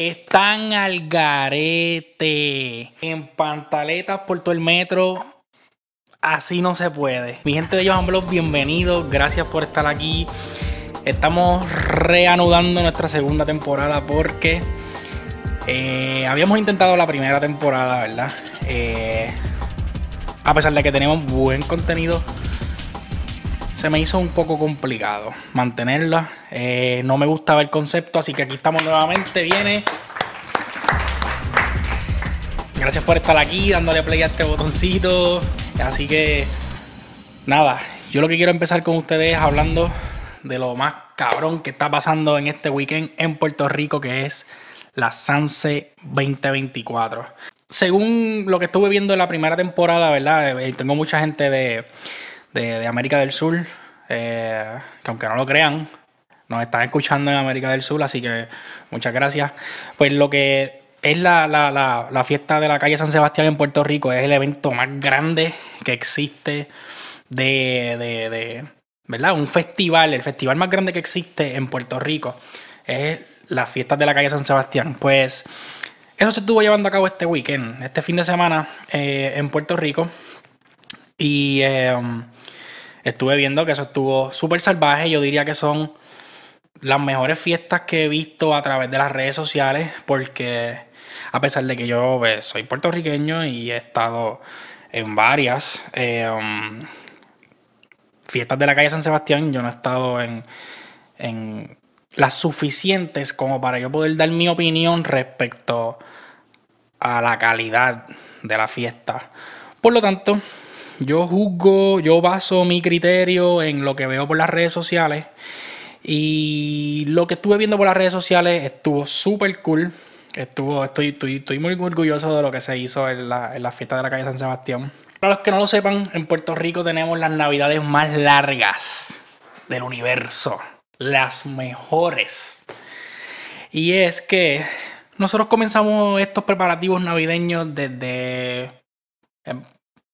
Están al garete. En pantaletas por todo el metro. Así no se puede. Mi gente de Johan bienvenidos. Gracias por estar aquí. Estamos reanudando nuestra segunda temporada porque eh, habíamos intentado la primera temporada, ¿verdad? Eh, a pesar de que tenemos buen contenido, se me hizo un poco complicado mantenerla. Eh, no me gustaba el concepto, así que aquí estamos nuevamente. Viene. Gracias por estar aquí dándole play a este botoncito. Así que, nada, yo lo que quiero empezar con ustedes hablando de lo más cabrón que está pasando en este weekend en Puerto Rico, que es la Sanse 2024. Según lo que estuve viendo en la primera temporada, ¿verdad? Eh, tengo mucha gente de, de, América del Sur, eh, que aunque no lo crean, nos están escuchando en América del Sur, así que muchas gracias. Pues lo que es la, fiesta de la calle San Sebastián en Puerto Rico, es el evento más grande que existe de, de, ¿verdad? Un festival, el festival más grande que existe en Puerto Rico, es la fiestas de la calle San Sebastián. Pues eso se estuvo llevando a cabo este weekend, este fin de semana eh, en Puerto Rico. Y em, estuve viendo que eso estuvo súper salvaje. Yo diría que son las mejores fiestas que he visto a través de las redes sociales, porque a pesar de que yo pues, soy puertorriqueño y he estado en varias em, fiestas de la calle San Sebastián, yo no he estado en, en las suficientes como para yo poder dar mi opinión respecto a la calidad de la fiesta. Por lo tanto, yo juzgo, yo baso mi criterio en lo que veo por las redes sociales. Y lo que estuve viendo por las redes sociales estuvo súper cool. Estuvo, estoy, estoy, muy orgulloso de lo que se hizo en la, en la fiesta de la calle San Sebastián. Para los que no lo sepan, en Puerto Rico tenemos las navidades más largas del universo. Las mejores. Y es que nosotros comenzamos estos preparativos navideños desde em,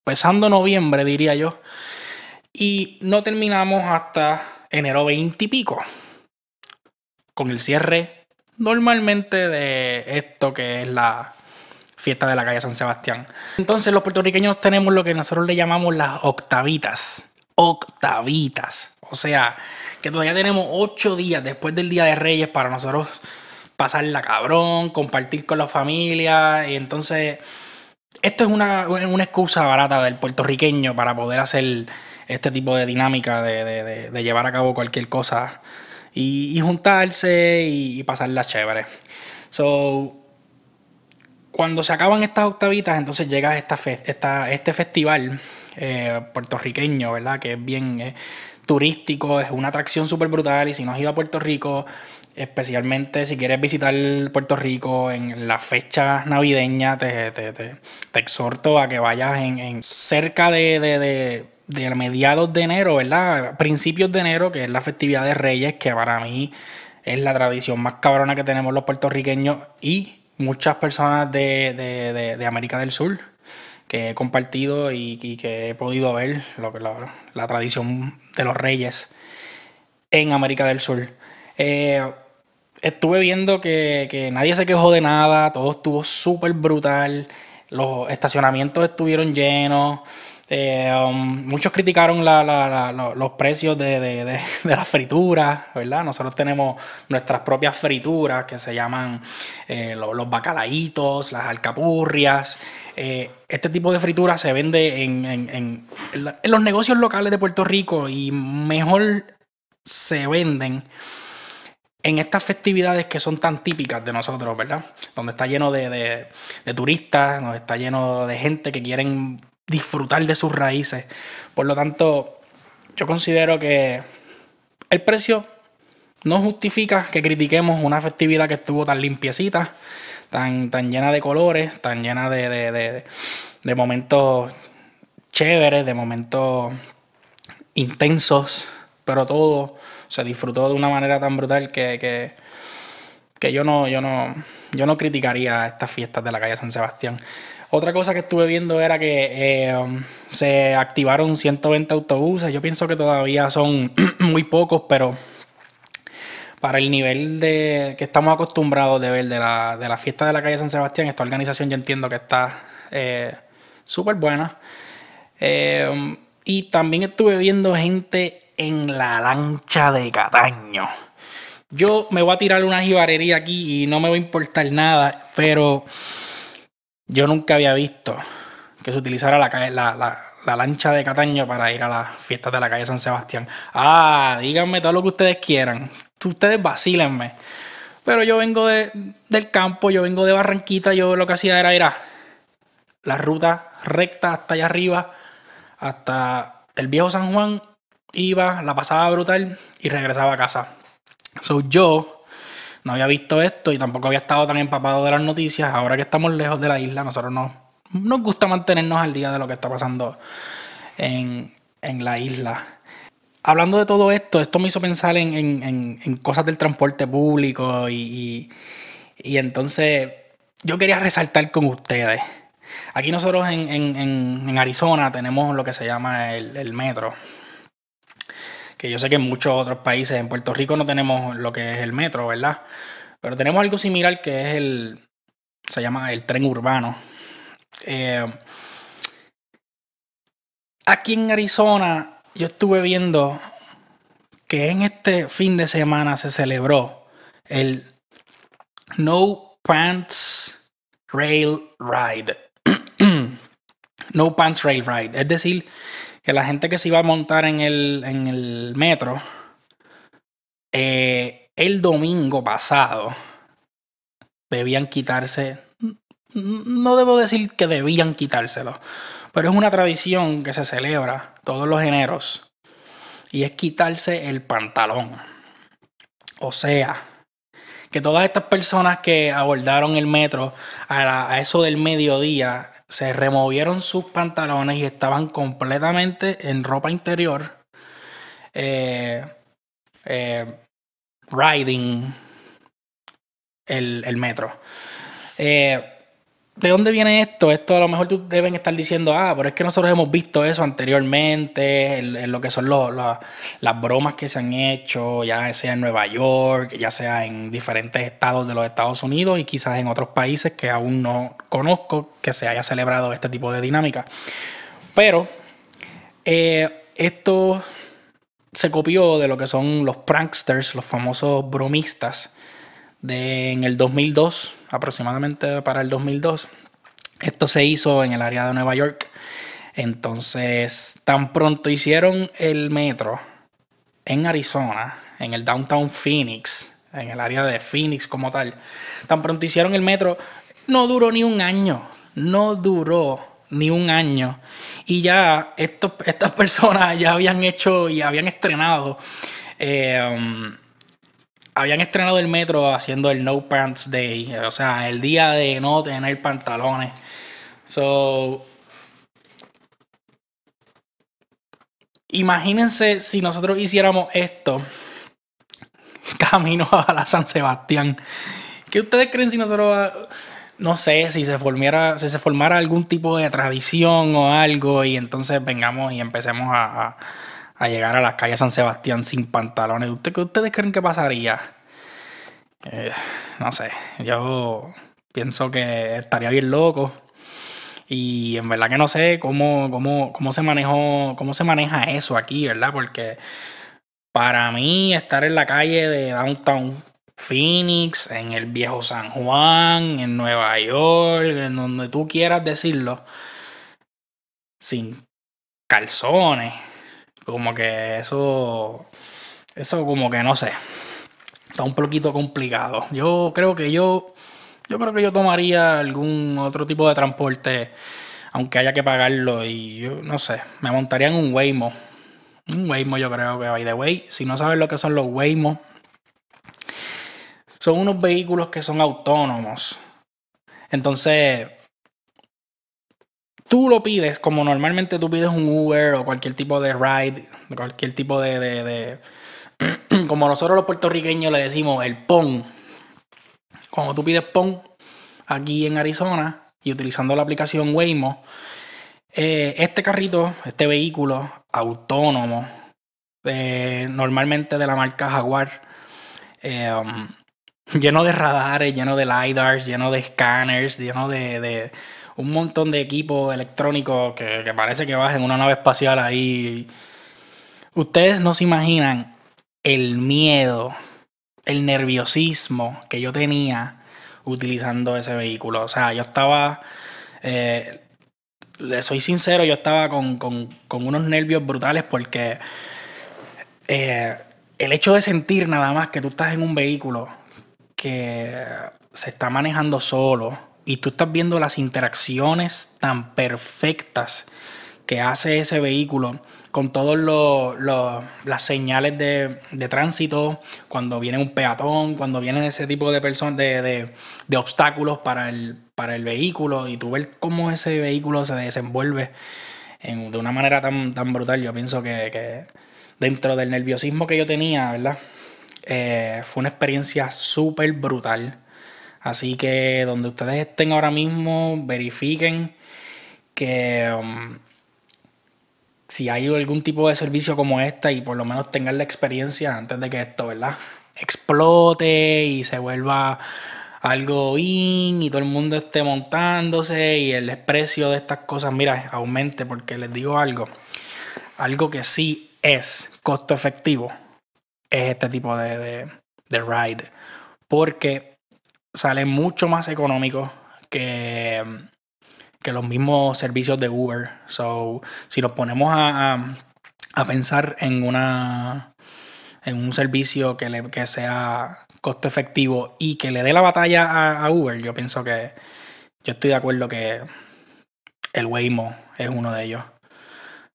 empezando noviembre, diría yo. Y no terminamos hasta enero 20 y pico. Con el cierre normalmente de esto que es la fiesta de la calle San Sebastián. Entonces los puertorriqueños tenemos lo que nosotros le llamamos las octavitas. Octavitas. O sea, que todavía tenemos ocho días después del Día de Reyes para nosotros pasar la cabrón, compartir con la familia. Y entonces esto es una, excusa barata del puertorriqueño para poder hacer este tipo de dinámica de, llevar a cabo cualquier cosa y, juntarse y, pasar pasarla chévere. So, cuando se acaban estas octavitas, entonces llega esta, esta este festival eh, puertorriqueño, ¿verdad? Que es bien, eh, turístico, es una atracción súper brutal y si no has ido a Puerto Rico, especialmente si quieres visitar Puerto Rico en las fechas navideñas, te, exhorto a que vayas en, cerca de, de, de, mediados de enero, ¿verdad? Principios de enero, que es la festividad de Reyes, que para mí es la tradición más cabrona que tenemos los puertorriqueños y muchas personas de América del Sur que he compartido y, que he podido ver lo, la, la tradición de los reyes en América del Sur. Eh, estuve viendo que, que, nadie se quejó de nada, todo estuvo súper brutal, los estacionamientos estuvieron llenos, este, um, muchos criticaron los precios de, las frituras, ¿verdad? Nosotros tenemos nuestras propias frituras que se llaman eh, los, bacalaitos, las alcapurrias. Eh, este tipo de frituras se vende en, los negocios locales de Puerto Rico y mejor se venden en estas festividades que son tan típicas de nosotros, ¿verdad? Donde está lleno de, de, turistas, donde está lleno de gente que quieren disfrutar de sus raíces. Por lo tanto, yo considero que el precio no justifica que critiquemos una festividad que estuvo tan limpiecita, tan, tan llena de colores, tan llena de, de, de, momentos chéveres, de momentos intensos, pero todo se disfrutó de una manera tan brutal que, que, yo, no, yo, no, yo no criticaría estas fiestas de la calle San Sebastián. Otra cosa que estuve viendo era que eh, um, se activaron 120 autobuses. Yo pienso que todavía son muy pocos, pero para el nivel de que estamos acostumbrados de ver de la, fiesta de la calle San Sebastián, esta organización yo entiendo que está eh, súper buena. Eh, um, y también estuve viendo gente en la lancha de Cataño. Yo me voy a tirar una jibarería aquí y no me va a importar nada, pero yo nunca había visto que se utilizara la, lancha de Cataño para ir a las fiestas de la calle San Sebastián. Ah, díganme todo lo que ustedes quieran. Ustedes vacílenme. Pero yo vengo de, del campo, yo vengo de Barranquita, yo lo que hacía era ir a la ruta recta hasta allá arriba, hasta el viejo San Juan, iba, la pasaba brutal y regresaba a casa. So yo no había visto esto y tampoco había estado tan empapado de las noticias. Ahora que estamos lejos de la isla, nosotros no, nos gusta mantenernos al día de lo que está pasando en, la isla. Hablando de todo esto, esto me hizo pensar en, cosas del transporte público y, entonces yo quería resaltar con ustedes. Aquí nosotros en, Arizona tenemos lo que se llama el metro que yo sé que en muchos otros países, en Puerto Rico no tenemos lo que es el metro, ¿verdad? Pero tenemos algo similar que es el, se llama el tren urbano. Eh, aquí en Arizona yo estuve viendo que en este fin de semana se celebró el No Pants Rail Ride. no Pants Rail Ride. Es decir, que la gente que se iba a montar en el, metro, eh, el domingo pasado, debían quitarse, no debo decir que debían quitárselo, pero es una tradición que se celebra todos los eneros y es quitarse el pantalón. O sea, que todas estas personas que abordaron el metro a eso del mediodía se removieron sus pantalones y estaban completamente en ropa interior, eh, eh, riding el, metro. Eh, ¿de dónde viene esto? Esto a lo mejor tú deben estar diciendo, ah, pero es que nosotros hemos visto eso anteriormente, en, lo que son las bromas que se han hecho, ya sea en Nueva York, ya sea en diferentes estados de los Estados Unidos y quizás en otros países que aún no conozco que se haya celebrado este tipo de dinámica. Pero eh, esto se copió de lo que son los pranksters, los famosos bromistas en el 2002, aproximadamente para el 2002. Esto se hizo en el área de Nueva York. Entonces, tan pronto hicieron el metro en Arizona, en el downtown Phoenix, en el área de Phoenix como tal, tan pronto hicieron el metro, no duró ni un año, no duró ni un año. Y ya estos, estas personas ya habían hecho y habían estrenado eh, um, habían estrenado el metro haciendo el No Pants Day, o sea, el día de no tener pantalones. So, imagínense si nosotros hiciéramos esto camino a la San Sebastián. ¿Qué ustedes creen si nosotros no sé si se formara, si se formara algún tipo de tradición o algo y entonces vengamos y empecemos a, llegar a la calle San Sebastián sin pantalones? ¿Qué ¿Ustedes creen que pasaría? Eh, no sé, yo pienso que estaría bien loco. Y en verdad que no sé cómo, cómo, cómo se manejó, cómo se maneja eso aquí, ¿verdad? Porque para mí estar en la calle de Downtown Phoenix, en el viejo San Juan, en Nueva York, en donde tú quieras decirlo, sin calzones, como que eso, eso como que no sé, está un poquito complicado. Yo creo que yo, yo creo que yo tomaría algún otro tipo de transporte, aunque haya que pagarlo y yo no sé, me montaría en un Waymo. Un Waymo yo creo que by the way, si no sabes lo que son los Waymo, son unos vehículos que son autónomos. Entonces, tú lo pides como normalmente tú pides un Uber o cualquier tipo de ride, cualquier tipo de como nosotros los puertorriqueños le decimos el PON, como tú pides PON aquí en Arizona y utilizando la aplicación Waymo, eh, este carrito, este vehículo autónomo, eh, normalmente de la marca Jaguar, eh, um, lleno de radares, lleno de LiDARs, lleno de scanners, lleno de, un montón de equipos electrónicos que, parece que vas en una nave espacial ahí. Ustedes no se imaginan el miedo, el nerviosismo que yo tenía utilizando ese vehículo. O sea, yo estaba, eh, le soy sincero, yo estaba con, unos nervios brutales porque eh, el hecho de sentir nada más que tú estás en un vehículo que se está manejando solo y tú estás viendo las interacciones tan perfectas que hace ese vehículo con todas las señales de, tránsito, cuando viene un peatón, cuando vienen ese tipo de personas, de, obstáculos para el, para el vehículo, y tú ves cómo ese vehículo se desenvuelve de una manera tan, brutal, yo pienso que, dentro del nerviosismo que yo tenía, ¿verdad? Eh, fue una experiencia súper brutal. Así que donde ustedes estén ahora mismo, verifiquen que... Um, si hay algún tipo de servicio como esta y por lo menos tengan la experiencia antes de que esto, ¿verdad? Explote y se vuelva algo in y todo el mundo esté montándose y el precio de estas cosas, mira, aumente porque les digo algo, algo que sí es costo efectivo es este tipo de, de, de ride porque sale mucho más económico que que los mismos servicios de Uber. So, si los ponemos a, pensar en una en un servicio que, le, que sea costo efectivo y que le dé la batalla a, a Uber, yo pienso que yo estoy de acuerdo que el Waymo es uno de ellos.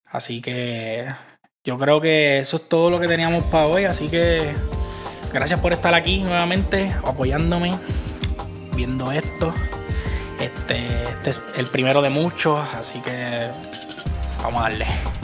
Así que yo creo que eso es todo lo que teníamos para hoy. Así que gracias por estar aquí nuevamente, apoyándome, viendo esto. Este, este, es el primero de muchos, así que vamos a darle.